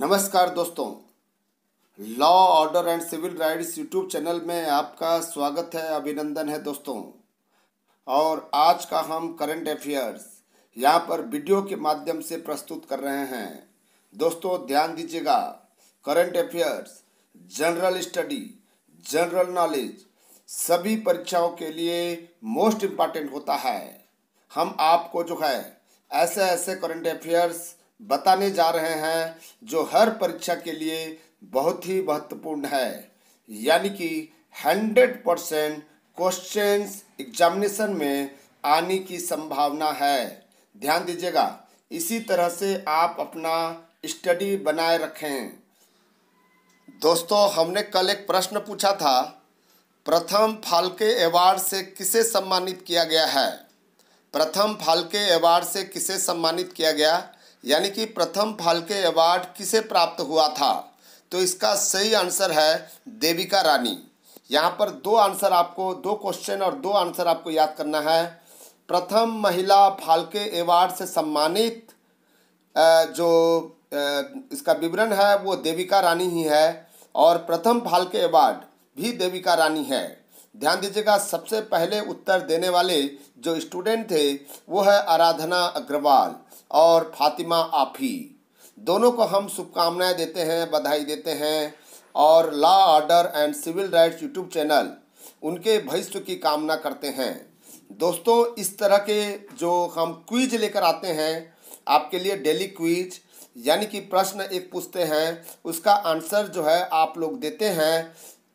नमस्कार दोस्तों law order and civil rights YouTube channel में आपका स्वागत है अभिनंदन है दोस्तों और आज का हम करंट अफेयर्स यहाँ पर वीडियो के माध्यम से प्रस्तुत कर रहे हैं दोस्तों ध्यान दीजिएगा current affairs general study general knowledge सभी परीक्षाओं के लिए मोस्ट इम्पॉर्टेंट होता है हम आपको जो है ऐसे ऐसे करंट अफेयर्स बताने जा रहे हैं जो हर परीक्षा के लिए बहुत ही महत्वपूर्ण है यानी कि हंड्रेड परसेंट क्वेश्चन एग्जामिनेशन में आने की संभावना है ध्यान दीजिएगा इसी तरह से आप अपना स्टडी बनाए रखें दोस्तों हमने कल एक प्रश्न पूछा था प्रथम फाल्के अवार्ड से किसे सम्मानित किया गया है प्रथम फाल्के अवार्ड से किसे सम्मानित किया गया यानी कि प्रथम फाल्के अवार्ड किसे प्राप्त हुआ था तो इसका सही आंसर है देविका रानी यहाँ पर दो आंसर आपको दो क्वेश्चन और दो आंसर आपको याद करना है प्रथम महिला फाल्के अवार्ड से सम्मानित जो इसका विवरण है वो देविका रानी ही है और प्रथम फाल्के अवार्ड भी देविका रानी है ध्यान दीजिएगा सबसे पहले उत्तर देने वाले जो स्टूडेंट थे वो है आराधना अग्रवाल और फातिमा आफी दोनों को हम शुभकामनाएं देते हैं बधाई देते हैं और law order and civil rights YouTube channel उनके भविष्य की कामना करते हैं दोस्तों इस तरह के जो हम क्विज लेकर आते हैं आपके लिए डेली क्विज यानी कि प्रश्न एक पूछते हैं उसका आंसर जो है आप लोग देते हैं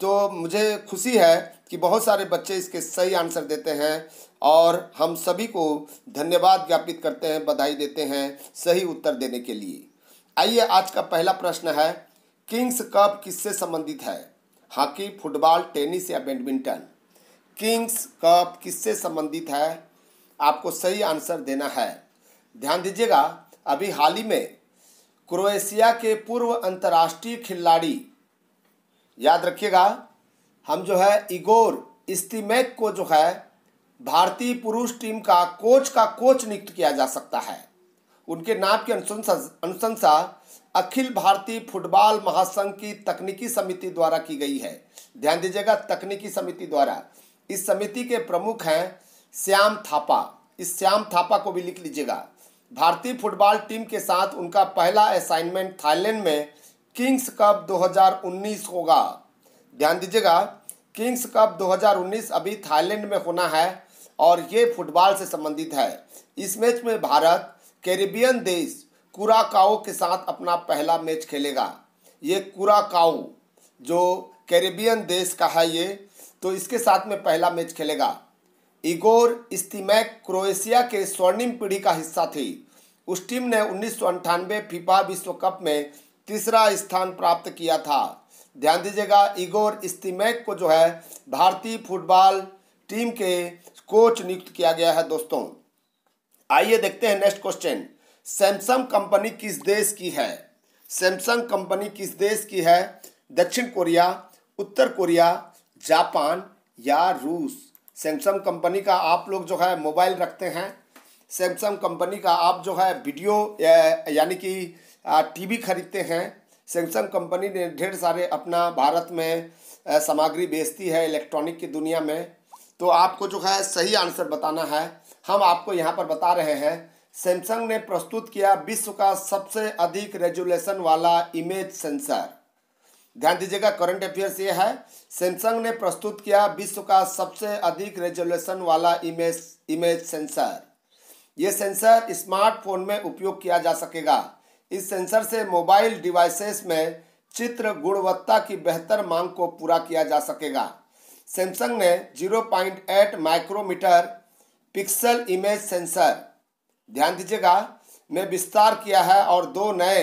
तो मुझे खुशी है कि बहुत सारे बच्चे इसके सही आंसर देते हैं और हम सभी को धन्यवाद ज्ञापित करते हैं बधाई देते हैं सही उत्तर देने के लिए आइए आज का पहला प्रश्न है किंग्स कप किससे संबंधित है हॉकी फुटबॉल टेनिस या बैडमिंटन किंग्स कप किससे संबंधित है आपको सही आंसर देना है ध्यान दीजिएगा अभी हाल ही में क्रोएशिया के पूर्व अंतर्राष्ट्रीय खिलाड़ी याद रखिएगा हम जो है इगोर इस्तीमेक को जो है भारतीय पुरुष टीम का कोच का कोच नियुक्त किया जा सकता है उनके नाम की अनुशंसा अनुशंसा अखिल भारतीय फुटबॉल महासंघ की तकनीकी समिति द्वारा की गई है ध्यान दीजिएगा तकनीकी समिति द्वारा इस समिति के प्रमुख हैं श्याम थापा इस श्याम थापा को भी लिख लीजिएगा भारतीय फुटबॉल टीम के साथ उनका पहला असाइनमेंट थाईलैंड में किंग्स कप 2019 होगा ध्यान दीजिएगा किंग्स कप 2019 अभी थाईलैंड में होना है और ये फुटबॉल से संबंधित है इस मैच में भारत कैरिबियन देश कुराकाओ के साथ अपना पहला मैच खेलेगा ये कुराकाओ जो कैरिबियन देश का है ये तो इसके साथ में पहला मैच खेलेगा इगोर इस्तीमैक क्रोएशिया के स्वर्णिम पीढ़ी का हिस्सा थी उस टीम ने उन्नीस फीफा विश्व कप में तीसरा स्थान प्राप्त किया था ध्यान दीजिएगा इगोर इस्तीमैक को जो है भारतीय फुटबॉल टीम के कोच नियुक्त किया गया है दोस्तों आइए देखते हैं नेक्स्ट क्वेश्चन सैमसंग कंपनी किस देश की है सैमसंग कंपनी किस देश की है दक्षिण कोरिया उत्तर कोरिया जापान या रूस सैमसंग कंपनी का आप लोग जो है मोबाइल रखते हैं सैमसंग कंपनी का आप जो है वीडियो यानी कि टीवी खरीदते हैं सैमसंग कंपनी ने ढेर सारे अपना भारत में सामग्री बेचती है इलेक्ट्रॉनिक की दुनिया में तो आपको जो है सही आंसर बताना है हम आपको यहाँ पर बता रहे हैं सैमसंग ने प्रस्तुत किया विश्व का सबसे अधिक रेजुलेशन वाला इमेज सेंसर ध्यान दीजिएगा करंट अफेयर्स ये है सैमसंग ने प्रस्तुत किया विश्व का सबसे अधिक रेजुलेशन वाला इमेज इमेज सेंसर ये सेंसर स्मार्टफोन में उपयोग किया जा सकेगा इस सेंसर से मोबाइल डिवाइसेस में चित्र गुणवत्ता की बेहतर मांग को पूरा किया जा सकेगा सैमसंग ने 0.8 माइक्रोमीटर पिक्सल इमेज सेंसर ध्यान दीजिएगा में विस्तार किया है और दो नए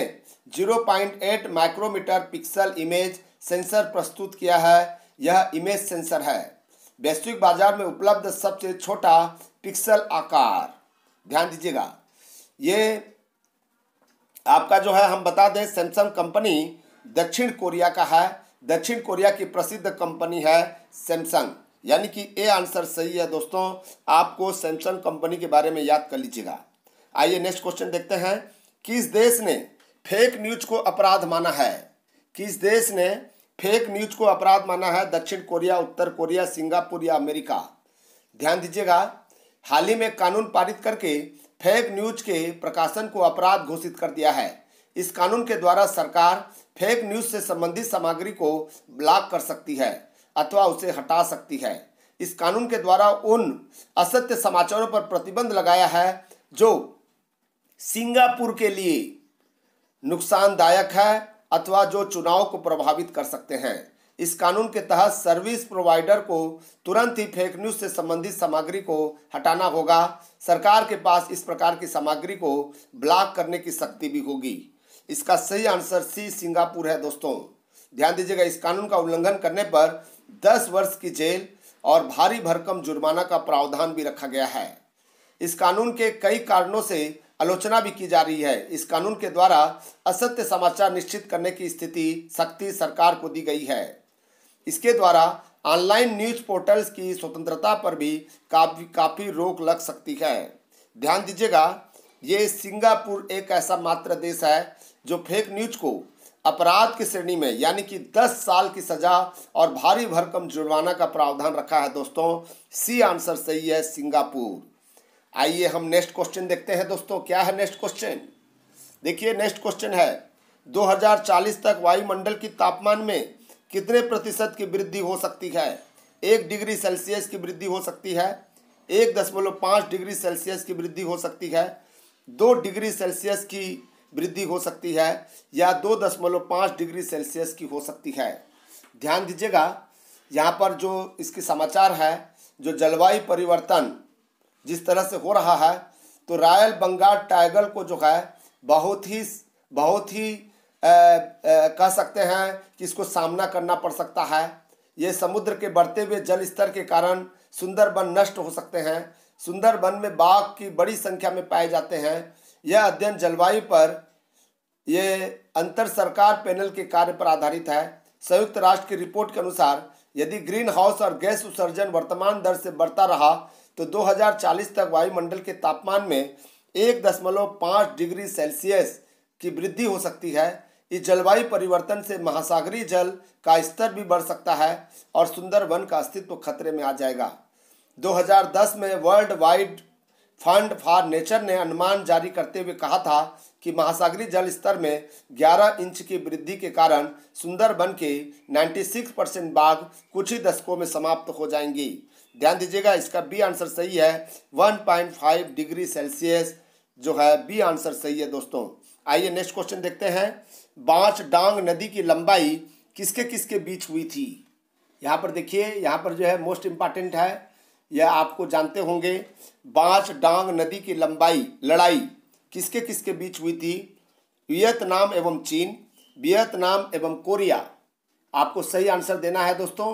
0.8 माइक्रोमीटर पिक्सल इमेज सेंसर प्रस्तुत किया है यह इमेज सेंसर है वैश्विक बाजार में उपलब्ध सबसे छोटा पिक्सल आकार ध्यान दीजिएगा ये आपका जो है हम बता दें सैमसंग कंपनी दक्षिण कोरिया का है दक्षिण कोरिया की प्रसिद्ध कंपनी है सैमसंग यानी कि ए आंसर सही है दोस्तों आपको सैमसंग कंपनी के बारे में याद कर लीजिएगा आइए नेक्स्ट क्वेश्चन देखते हैं किस देश ने फेक न्यूज को अपराध माना है किस देश ने फेक न्यूज को अपराध माना है दक्षिण कोरिया उत्तर कोरिया सिंगापुर या अमेरिका ध्यान दीजिएगा हाल ही में कानून पारित करके फेक न्यूज के प्रकाशन को अपराध घोषित कर दिया है इस कानून के द्वारा सरकार फेक न्यूज से संबंधित सामग्री को ब्लॉक कर सकती है अथवा उसे हटा सकती है इस कानून के द्वारा उन असत्य समाचारों पर प्रतिबंध लगाया है जो सिंगापुर के लिए नुकसानदायक है अथवा जो चुनाव को प्रभावित कर सकते हैं इस कानून के तहत सर्विस प्रोवाइडर को तुरंत ही फेक न्यूज से संबंधित सामग्री को हटाना होगा सरकार के पास इस प्रकार की सामग्री को ब्लॉक करने की शक्ति भी होगी इसका सही आंसर सी सिंगापुर है दोस्तों ध्यान दीजिएगा इस कानून का उल्लंघन करने पर दस वर्ष की जेल और भारी भरकम जुर्माना का प्रावधान भी रखा गया है इस कानून के कई कारणों से आलोचना भी की जा रही है इस कानून के द्वारा असत्य समाचार निश्चित करने की स्थिति शक्ति सरकार को दी गई है इसके द्वारा ऑनलाइन न्यूज पोर्टल्स की स्वतंत्रता पर भी काफी काफ़ी रोक लग सकती है ध्यान दीजिएगा ये सिंगापुर एक ऐसा मात्र देश है जो फेक न्यूज को अपराध की श्रेणी में यानी कि 10 साल की सजा और भारी भरकम जुर्माना का प्रावधान रखा है दोस्तों सी आंसर सही है सिंगापुर आइए हम नेक्स्ट क्वेश्चन देखते हैं दोस्तों क्या है नेक्स्ट क्वेश्चन देखिए नेक्स्ट क्वेश्चन है 2040 तक वायुमंडल की तापमान में कितने प्रतिशत की वृद्धि हो सकती है एक डिग्री सेल्सियस की वृद्धि हो सकती है एक दशमलव पाँच डिग्री सेल्सियस की वृद्धि हो सकती है दो डिग्री सेल्सियस की वृद्धि हो सकती है या दो दशमलव पाँच डिग्री सेल्सियस की हो सकती है ध्यान दीजिएगा यहाँ पर जो इसकी समाचार है जो जलवायु परिवर्तन जिस तरह से हो रहा है तो रॉयल बंगाल टाइगर को जो है बहुत ही बहुत ही कह सकते हैं कि इसको सामना करना पड़ सकता है ये समुद्र के बढ़ते हुए जल स्तर के कारण सुंदरबन नष्ट हो सकते हैं सुंदरबन में बाघ की बड़ी संख्या में पाए जाते हैं यह अध्ययन जलवायु पर ये अंतर सरकार पैनल के कार्य पर आधारित है संयुक्त राष्ट्र की रिपोर्ट के अनुसार यदि ग्रीन हाउस और गैस उत्सर्जन वर्तमान दर से बढ़ता रहा तो 2040 तक वायुमंडल के तापमान में एक दशमलव पाँच डिग्री सेल्सियस की वृद्धि हो सकती है इस जलवायु परिवर्तन से महासागरीय जल का स्तर भी बढ़ सकता है और सुंदर वन का अस्तित्व खतरे में आ जाएगा 2010 में world wide fund for nature ने अनुमान जारी करते हुए कहा था कि महासागरी जल स्तर में 11 इंच की वृद्धि के कारण सुंदर वन के 96 परसेंट बाघ कुछ ही दशकों में समाप्त हो जाएंगी ध्यान दीजिएगा इसका बी आंसर सही है 1.5 डिग्री सेल्सियस जो है बी आंसर सही है दोस्तों आइए नेक्स्ट क्वेश्चन देखते हैं बांच डांग नदी की लंबाई किसके किसके बीच हुई थी यहाँ पर देखिए यहाँ पर जो है मोस्ट इम्पॉर्टेंट है यह आपको जानते होंगे बांच डांग नदी की लंबाई लड़ाई किसके किसके बीच हुई थी वियतनाम एवं चीन वियतनाम एवं कोरिया आपको सही आंसर देना है दोस्तों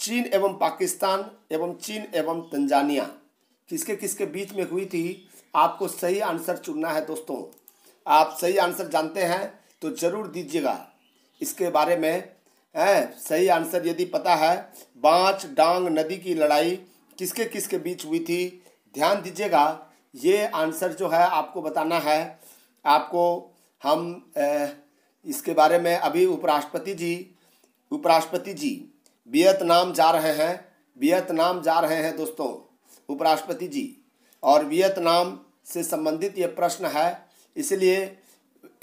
चीन एवं पाकिस्तान एवं चीन एवं तंजानिया किसके किसके बीच में हुई थी आपको सही आंसर चुनना है दोस्तों आप सही आंसर जानते हैं तो ज़रूर दीजिएगा इसके बारे में है सही आंसर यदि पता है बाँच डांग नदी की लड़ाई किसके किसके बीच हुई थी ध्यान दीजिएगा ये आंसर जो है आपको बताना है आपको हम इसके बारे में अभी उपराष्ट्रपति जी उपराष्ट्रपति जी वियतनाम जा रहे हैं वियतनाम जा रहे हैं दोस्तों उपराष्ट्रपति जी और वियतनाम से संबंधित ये प्रश्न है इसलिए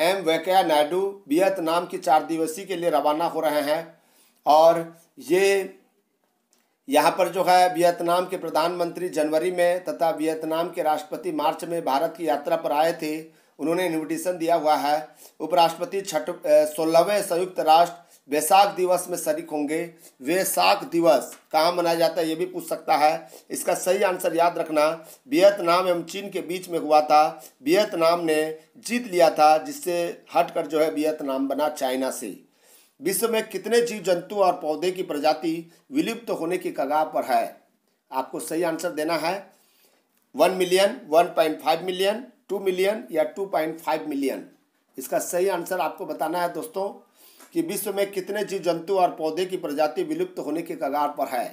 एम वेंकैया नायडू वियतनाम की चार दिवसीय के लिए रवाना हो रहे हैं और ये यहाँ पर जो है वियतनाम के प्रधानमंत्री जनवरी में तथा वियतनाम के राष्ट्रपति मार्च में भारत की यात्रा पर आए थे उन्होंने इन्विटेशन दिया हुआ है उपराष्ट्रपति छठ सोलहवें संयुक्त राष्ट्र वैसाख दिवस में शरीक होंगे वैसाख दिवस कहाँ मनाया जाता है ये भी पूछ सकता है इसका सही आंसर याद रखना वियतनाम एवं चीन के बीच में हुआ था वियतनाम ने जीत लिया था जिससे हटकर जो है वियतनाम बना चाइना से विश्व में कितने जीव जंतु और पौधे की प्रजाति विलुप्त तो होने की कगार पर है आपको सही आंसर देना है one million one point five million two million या टू पॉइंट फाइव मिलियन इसका सही आंसर आपको बताना है दोस्तों कि विश्व में कितने जीव जंतु और पौधे की प्रजाति विलुप्त होने के कगार पर है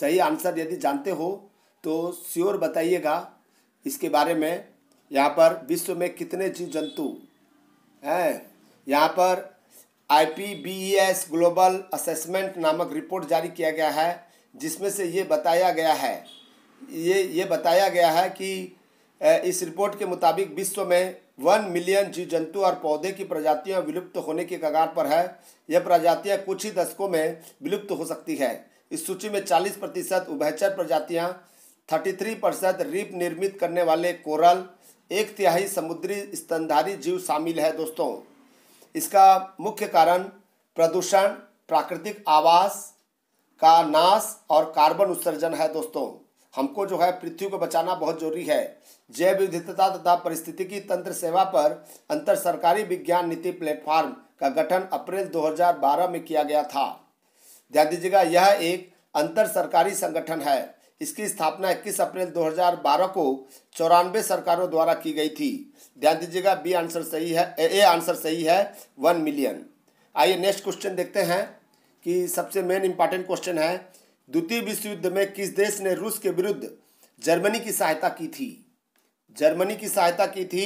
सही आंसर यदि जानते हो तो श्योर बताइएगा इसके बारे में यहाँ पर विश्व में कितने जीव जंतु हैं यहाँ पर आई पी ग्लोबल असेसमेंट नामक रिपोर्ट जारी किया गया है जिसमें से ये बताया गया है ये ये बताया गया है कि इस रिपोर्ट के मुताबिक विश्व में वन मिलियन जीव जंतु और पौधे की प्रजातियां विलुप्त होने के कगार पर है यह प्रजातियां कुछ ही दशकों में विलुप्त हो सकती है इस सूची में 40 प्रतिशत उभयचर प्रजातियाँ 33 परसेंट रीप निर्मित करने वाले कोरल एक तिहाई समुद्री स्तनधारी जीव शामिल है दोस्तों इसका मुख्य कारण प्रदूषण प्राकृतिक आवास का नाश और कार्बन उत्सर्जन है दोस्तों हमको जो है पृथ्वी को बचाना बहुत जरूरी है जैव विविधता तथा परिस्थितिकी तंत्र सेवा पर अंतर सरकारी विज्ञान नीति प्लेटफॉर्म का गठन अप्रैल 2012 में किया गया था ध्यान दीजिएगा यह एक अंतर सरकारी संगठन है इसकी स्थापना 21 अप्रैल 2012 को चौरानवे सरकारों द्वारा की गई थी ध्यान दीजिएगा बी आंसर सही है ए आंसर सही है वन मिलियन आइए नेक्स्ट क्वेश्चन देखते हैं कि सबसे मेन इंपॉर्टेंट क्वेश्चन है द्वितीय विश्व युद्ध में किस देश ने रूस के विरुद्ध जर्मनी की सहायता की थी जर्मनी की सहायता की थी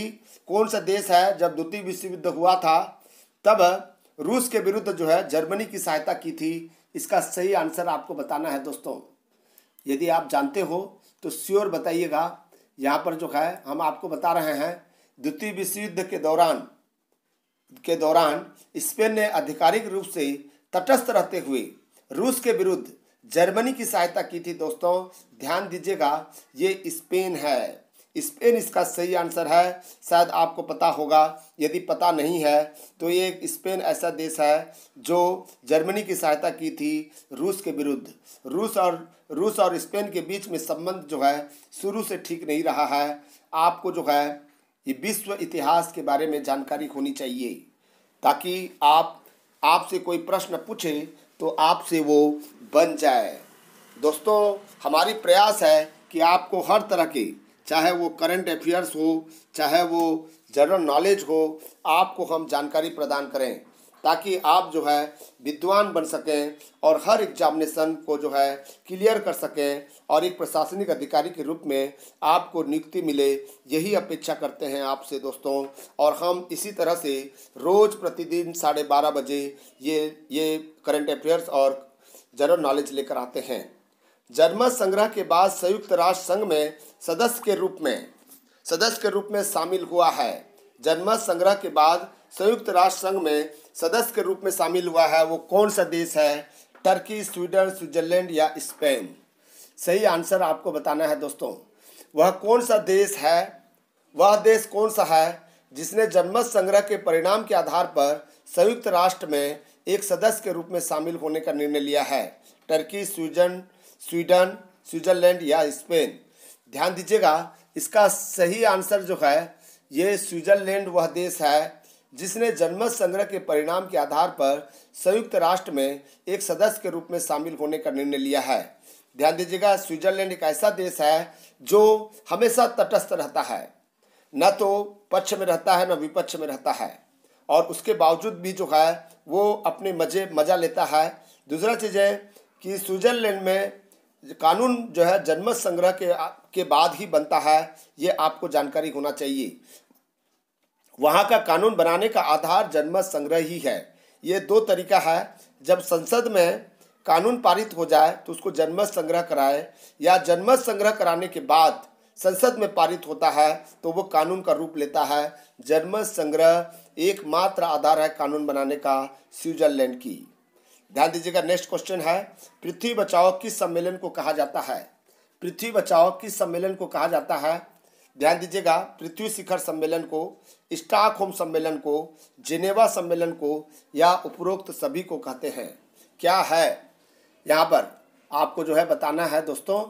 कौन सा देश है जब द्वितीय विश्व युद्ध हुआ था तब रूस के विरुद्ध जो है जर्मनी की सहायता की थी इसका सही आंसर आपको बताना है दोस्तों यदि आप जानते हो तो श्योर बताइएगा यहाँ पर जो है हम आपको बता रहे हैं द्वितीय विश्व युद्ध के दौरान के दौरान स्पेन ने आधिकारिक रूप से तटस्थ रहते हुए रूस के विरुद्ध जर्मनी की सहायता की थी दोस्तों ध्यान दीजिएगा ये स्पेन है स्पेन इसका सही आंसर है शायद आपको पता होगा यदि पता नहीं है तो ये स्पेन ऐसा देश है जो जर्मनी की सहायता की थी रूस के विरुद्ध रूस और रूस और स्पेन के बीच में संबंध जो है शुरू से ठीक नहीं रहा है आपको जो है ये विश्व इतिहास के बारे में जानकारी होनी चाहिए ताकि आप आपसे कोई प्रश्न पूछे तो आपसे वो बन जाए दोस्तों हमारी प्रयास है कि आपको हर तरह की चाहे वो करंट अफेयर्स हो चाहे वो जनरल नॉलेज हो आपको हम जानकारी प्रदान करें ताकि आप जो है विद्वान बन सकें और हर एग्जामिनेशन को जो है क्लियर कर सकें और एक प्रशासनिक अधिकारी के रूप में आपको नियुक्ति मिले यही अपेक्षा करते हैं आपसे दोस्तों और हम इसी तरह से रोज़ प्रतिदिन साढ़े बारह बजे ये ये करंट अफेयर्स और जनरल नॉलेज लेकर आते हैं जर्मन संग्रह के बाद संयुक्त राष्ट्र संघ में सदस्य के रूप में सदस्य के रूप में शामिल हुआ है जनमत संग्रह के बाद संयुक्त राष्ट्र संघ में सदस्य के रूप में शामिल हुआ है वो कौन सा देश है टर्की स्वीडन स्विट्जरलैंड या स्पेन सही आंसर आपको बताना है दोस्तों वह कौन सा देश है वह देश कौन सा है जिसने जनमत संग्रह के परिणाम के आधार पर संयुक्त राष्ट्र में एक सदस्य के रूप में शामिल होने का निर्णय लिया है टर्की स्वीडन स्वीडन स्विट्जरलैंड या स्पेन ध्यान दीजिएगा इसका सही आंसर जो है ये स्विट्जरलैंड वह देश है जिसने जनमत संग्रह के परिणाम के आधार पर संयुक्त राष्ट्र में एक सदस्य के रूप में शामिल होने का निर्णय लिया है ध्यान दीजिएगा स्विट्जरलैंड एक ऐसा देश है जो हमेशा तटस्थ रहता है न तो पक्ष में रहता है न विपक्ष में रहता है और उसके बावजूद भी जो है वो अपने मजे मजा लेता है दूसरा चीज़ है कि स्विट्जरलैंड में कानून जो है जनमत संग्रह के के बाद ही बनता है ये आपको जानकारी होना चाहिए वहाँ का कानून बनाने का आधार जनमत संग्रह ही है ये दो तरीका है जब संसद में कानून पारित हो जाए तो उसको जनमत संग्रह कराए या जनमत संग्रह कराने के बाद संसद में पारित होता है तो वो कानून का रूप लेता है जनमत संग्रह एकमात्र आधार है कानून बनाने का स्विट्जरलैंड की ध्यान दीजिएगा नेक्स्ट क्वेश्चन है पृथ्वी बचाओ किस सम्मेलन को कहा जाता है पृथ्वी बचाओ किस सम्मेलन को कहा जाता है ध्यान दीजिएगा पृथ्वी शिखर सम्मेलन को स्टॉकहोम सम्मेलन को जिनेवा सम्मेलन को या उपरोक्त सभी को कहते हैं क्या है यहाँ पर आपको जो है बताना है दोस्तों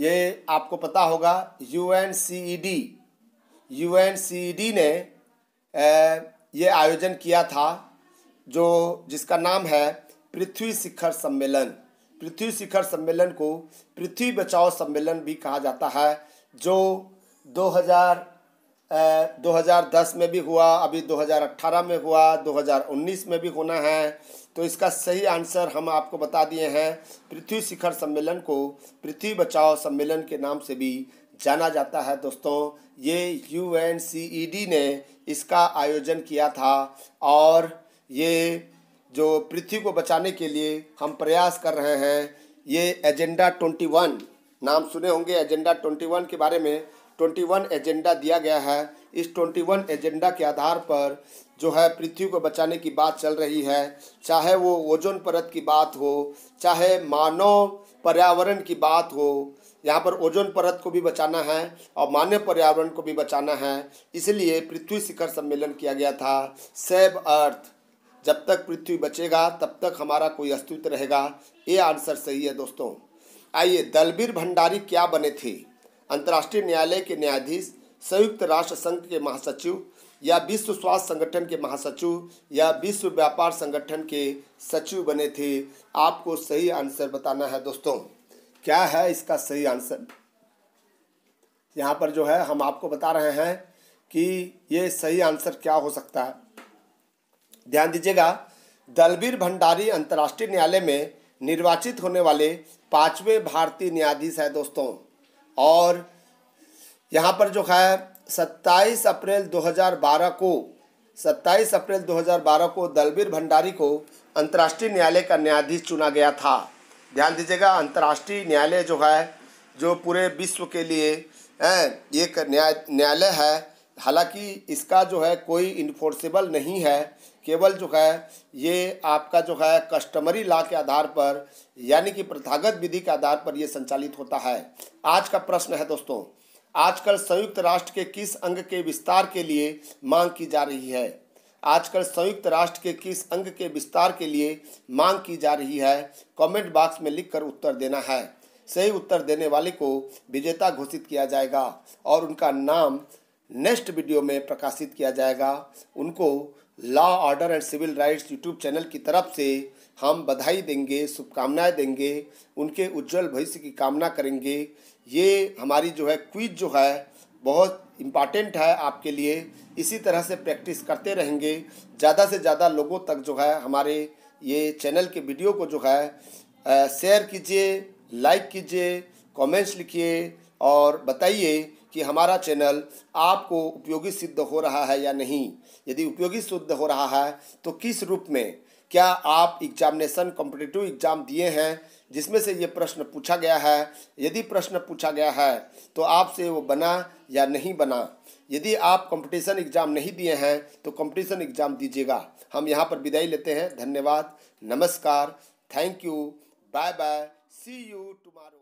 ये आपको पता होगा U N C E D U N C E D ने ये आयोजन किया था जो जिसका नाम है पृथ्वी शिखर सम्मेलन पृथ्वी शिखर सम्मेलन को पृथ्वी बचाओ सम्मेलन भी कहा जाता है जो 2010 में भी हुआ अभी 2018 में हुआ 2019 में भी होना है तो इसका सही आंसर हम आपको बता दिए हैं पृथ्वी शिखर सम्मेलन को पृथ्वी बचाओ सम्मेलन के नाम से भी जाना जाता है दोस्तों ये यू ने इसका आयोजन किया था और ये जो पृथ्वी को बचाने के लिए हम प्रयास कर रहे हैं ये एजेंडा 21 नाम सुने होंगे एजेंडा 21 के बारे में ट्वेंटी वन एजेंडा दिया गया है इस ट्वेंटी वन एजेंडा के आधार पर जो है पृथ्वी को बचाने की बात चल रही है चाहे वो ओजोन परत की बात हो चाहे मानव पर्यावरण की बात हो यहाँ पर ओजोन परत को भी बचाना है और मानव पर्यावरण को भी बचाना है इसलिए पृथ्वी शिखर सम्मेलन किया गया था सेव अर्थ जब तक पृथ्वी बचेगा तब तक हमारा कोई अस्तित्व रहेगा ये आंसर सही है दोस्तों आइए दलबीर भंडारी क्या बने थे अंतर्राष्ट्रीय न्यायालय के न्यायाधीश संयुक्त राष्ट्र संघ के महासचिव या विश्व स्वास्थ्य संगठन के महासचिव या विश्व व्यापार संगठन के सचिव बने थे आपको सही आंसर बताना है दोस्तों क्या है इसका सही आंसर यहाँ पर जो है हम आपको बता रहे हैं कि ये सही आंसर क्या हो सकता है ध्यान दीजिएगा दलबीर भंडारी अंतर्राष्ट्रीय न्यायालय में निर्वाचित होने वाले पांचवें भारतीय न्यायाधीश है दोस्तों और यहाँ पर जो है सत्ताईस अप्रैल 2012 को 27 अप्रैल 2012 को दलबीर भंडारी को अंतर्राष्ट्रीय न्यायालय का न्यायाधीश चुना गया था ध्यान दीजिएगा अंतर्राष्ट्रीय न्यायालय जो है जो पूरे विश्व के लिए एक न्याय न्यायालय है हालांकि इसका जो है कोई इन्फोर्सेबल नहीं है केवल जो है ये आपका जो है कस्टमरी लॉ के आधार पर यानी कि प्रथागत विधि के आधार पर ये संचालित होता है आज का प्रश्न है दोस्तों आजकल संयुक्त राष्ट्र के किस अंग के विस्तार के लिए मांग की जा रही है आजकल संयुक्त राष्ट्र के किस अंग के विस्तार के लिए मांग की जा रही है कमेंट बॉक्स में लिखकर उत्तर देना है सही उत्तर देने वाले को विजेता घोषित किया जाएगा और उनका नाम नेक्स्ट वीडियो में प्रकाशित किया जाएगा उनको law order and civil rights YouTube channel की तरफ से हम बधाई देंगे शुभकामनाएं देंगे उनके उज्जवल भविष्य की कामना करेंगे ये हमारी जो है क्विज जो है बहुत इम्पॉर्टेंट है आपके लिए इसी तरह से प्रैक्टिस करते रहेंगे ज़्यादा से ज़्यादा लोगों तक जो है हमारे ये चैनल के वीडियो को जो है शेयर कीजिए लाइक कीजिए कमेंट्स लिखिए और बताइए कि हमारा चैनल आपको उपयोगी सिद्ध हो रहा है या नहीं यदि उपयोगी सिद्ध हो रहा है तो किस रूप में क्या आप एग्जामिनेशन कॉम्पिटेटिव एग्जाम दिए हैं जिसमें से ये प्रश्न पूछा गया है यदि प्रश्न पूछा गया है तो आपसे वो बना या नहीं बना यदि आप कंपटीशन एग्ज़ाम नहीं दिए हैं तो कंपटीशन एग्ज़ाम दीजिएगा हम यहाँ पर विदाई लेते हैं धन्यवाद नमस्कार thank you bye bye see you tomorrow